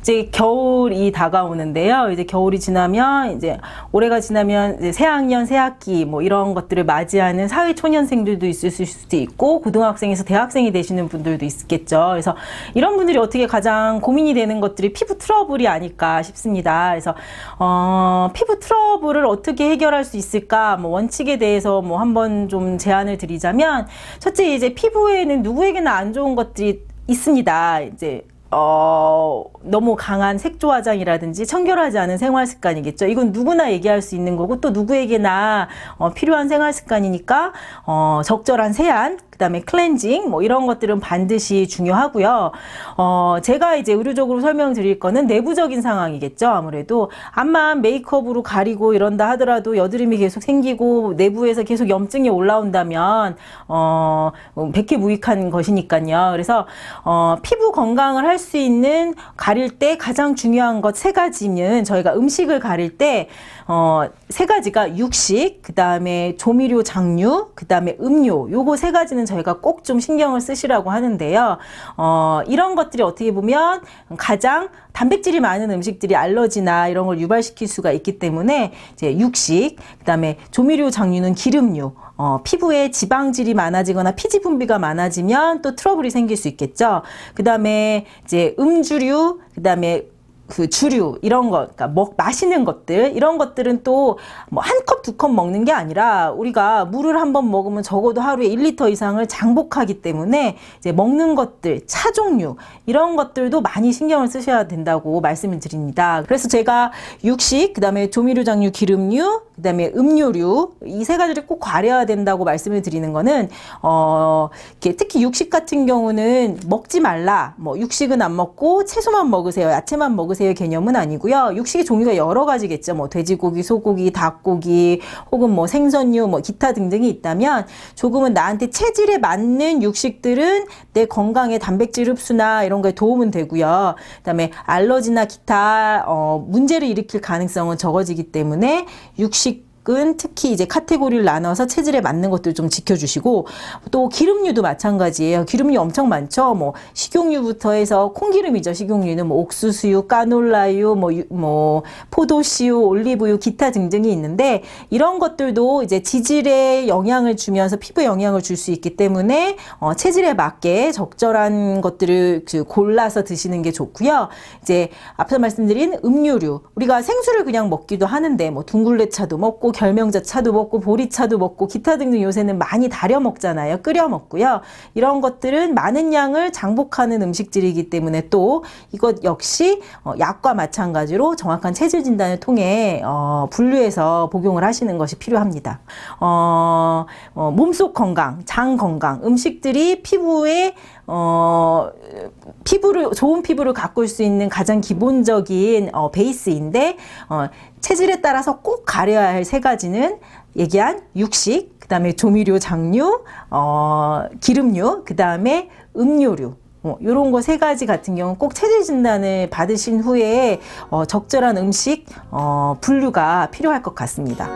이제 겨울이 다가오는데요. 이제 겨울이 지나면 이제 올해가 지나면 이제 새학년, 새학기 뭐 이런 것들을 맞이하는 사회 초년생들도 있을 수도 있고 고등학생에서 대학생이 되시는 분들도 있겠죠. 그래서 이런 분들이 어떻게 가장 고민이 되는 것들이 피부 트러블이 아닐까 싶습니다. 그래서 어, 피부 트러블을 어떻게 해결할 수 있을까? 뭐 원칙에 대해서 뭐 한번 좀 제안을 드리자면 첫째 이제 피부에는 누구에게나 안 좋은 것들이 있습니다. 이제 어, 너무 강한 색조 화장이라든지 청결하지 않은 생활 습관이겠죠. 이건 누구나 얘기할 수 있는 거고 또 누구에게나 어, 필요한 생활 습관이니까 어, 적절한 세안 그다음에 클렌징 뭐 이런 것들은 반드시 중요하고요. 어, 제가 이제 의료적으로 설명드릴 거는 내부적인 상황이겠죠. 아무래도 암만 메이크업으로 가리고 이런다 하더라도 여드름이 계속 생기고 내부에서 계속 염증이 올라온다면 어, 뭐 백해무익한 것이니까요. 그래서 어, 피부 건강을 할 수 있는 가릴 때 가장 중요한 것 세 가지는 저희가 음식을 가릴 때 어, 세 가지가 육식, 그다음에 조미료 장류, 그다음에 음료. 요거 세 가지는 저희가 꼭 좀 신경을 쓰시라고 하는데요. 어, 이런 것들이 어떻게 보면 가장 단백질이 많은 음식들이 알러지나 이런 걸 유발시킬 수가 있기 때문에 이제 육식, 그다음에 조미료 장류는 기름류, 어, 피부에 지방질이 많아지거나 피지 분비가 많아지면 또 트러블이 생길 수 있겠죠. 그다음에 이제 음주류, 그다음에 그 주류 이런 것, 그러니까 먹 마시는 것들 이런 것들은 또 뭐 한 컵 두 컵 먹는 게 아니라 우리가 물을 한번 먹으면 적어도 하루에 1리터 이상을 장복하기 때문에 이제 먹는 것들, 차 종류 이런 것들도 많이 신경을 쓰셔야 된다고 말씀을 드립니다. 그래서 제가 육식, 그다음에 조미료 장류, 기름류, 그 다음에 음료류 이 세 가지를 꼭 과려야 된다고 말씀을 드리는 거는 어 특히 육식 같은 경우는 먹지 말라 뭐 육식은 안 먹고 채소만 먹으세요 야채만 먹으세요 개념은 아니고요 육식의 종류가 여러 가지겠죠 뭐 돼지고기 소고기 닭고기 혹은 뭐 생선류 뭐 기타 등등이 있다면 조금은 나한테 체질에 맞는 육식들은 내 건강에 단백질 흡수나 이런 거에 도움은 되고요 그 다음에 알러지나 기타 어 문제를 일으킬 가능성은 적어지기 때문에 육식 은 특히 이제 카테고리를 나눠서 체질에 맞는 것들 좀 지켜주시고 또 기름류도 마찬가지예요. 기름류 엄청 많죠. 뭐 식용유부터 해서 콩기름이죠. 식용유는 뭐 옥수수유, 까놀라유, 뭐, 유, 뭐 포도씨유, 올리브유, 기타 등등이 있는데 이런 것들도 이제 지질에 영향을 주면서 피부에 영향을 줄 수 있기 때문에 어, 체질에 맞게 적절한 것들을 그 골라서 드시는 게 좋고요. 이제 앞서 말씀드린 음료류 우리가 생수를 그냥 먹기도 하는데 뭐 둥글레차도 먹고 결명자 차도 먹고 보리차도 먹고 기타 등등 요새는 많이 다려 먹잖아요. 끓여 먹고요. 이런 것들은 많은 양을 장복하는 음식들이기 때문에 또 이것 역시 어, 약과 마찬가지로 정확한 체질 진단을 통해 어, 분류해서 복용을 하시는 것이 필요합니다. 어, 어, 몸속 건강, 장 건강, 음식들이 피부에 어, 피부를 좋은 피부를 가꿀 수 있는 가장 기본적인 어, 베이스인데 어, 체질에 따라서 꼭 가려야 할 세 가지는 얘기한 육식, 그 다음에 조미료, 장류, 어, 기름류, 그 다음에 음료류. 뭐 요런 거 세 가지 같은 경우는 꼭 체질 진단을 받으신 후에 어, 적절한 음식 어, 분류가 필요할 것 같습니다.